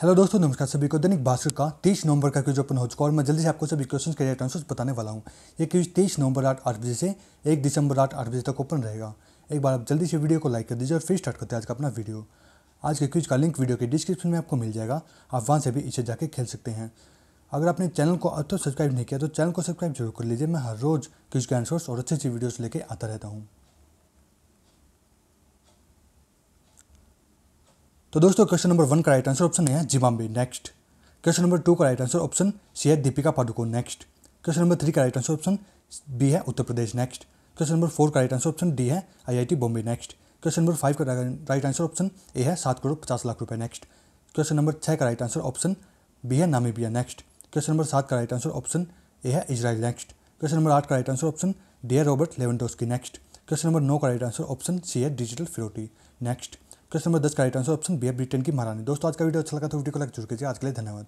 hello दोस्तों नमस्कार सभी को दैनिक भास्कर का तेईस नवंबर का क्विज ओपन हो चुका और मैं जल्दी से आपको सभी क्वेश्चन के राइट आंसर्स बताने वाला हूँ ये क्विज तेईस नवंबर रात आठ बजे से एक दिसंबर रात आठ बजे तक ओपन रहेगा एक बार आप जल्दी से वीडियो को लाइक कर दीजिए और फिर स्टार्ट करते हैं आज का अपना वीडियो आज के क्विज का लिंक वीडियो के डिस्क्रिप्शन में आपको मिल जाएगा आप वहाँ से भी इसे जाकर खेल सकते हैं अगर आपने चैनल को अब तक सब्सक्राइब नहीं किया तो चैनल को सब्सक्राइब जरूर कर लीजिए मैं हर रोज़ क्विज के आंसर्स और अच्छी अच्छी वीडियोज़ लेकर आता रहता हूँ तो दोस्तों क्वेश्चन नंबर वन का राइट आंसर ऑप्शन है Zimbabwe next question number two का राइट आंसर ऑप्शन सी है Deepika Padukone next question number three का राइट आंसर ऑप्शन बी है Uttar Pradesh next question number four का राइट आंसर ऑप्शन डी है IIT Bombay next question number five का right answer option A है सात करोड़ पचास लाख रुपए नेक्स्ट क्वेश्चन नंबर छः का राइट आंसर ऑप्शन बी है नामीबिया नेक्स्ट क्वेश्चन नंबर सात का राइट आंसर ऑप्शन ए है इसराइल नेक्स्ट क्वेश्चन नंबर आठ का राइट आंसर ऑप्शन डी है Robert Lewandowski next question number नौ का राइट आंसर ऑप्शन सी है डिजिटल फिरोटी नेक्स्ट क्वेश्चन नंबर दस का राइट आंसर ऑप्शन बी है ब्रिटेन की महारानी दोस्तों आज का वीडियो अच्छा लगा तो वीडियो को लाइक जरूर कीजिए आज के लिए धन्यवाद